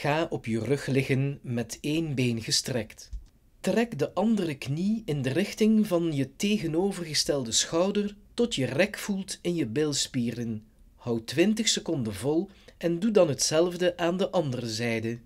Ga op je rug liggen met één been gestrekt. Trek de andere knie in de richting van je tegenovergestelde schouder tot je rek voelt in je bilspieren. Hou 20 seconden vol en doe dan hetzelfde aan de andere zijde.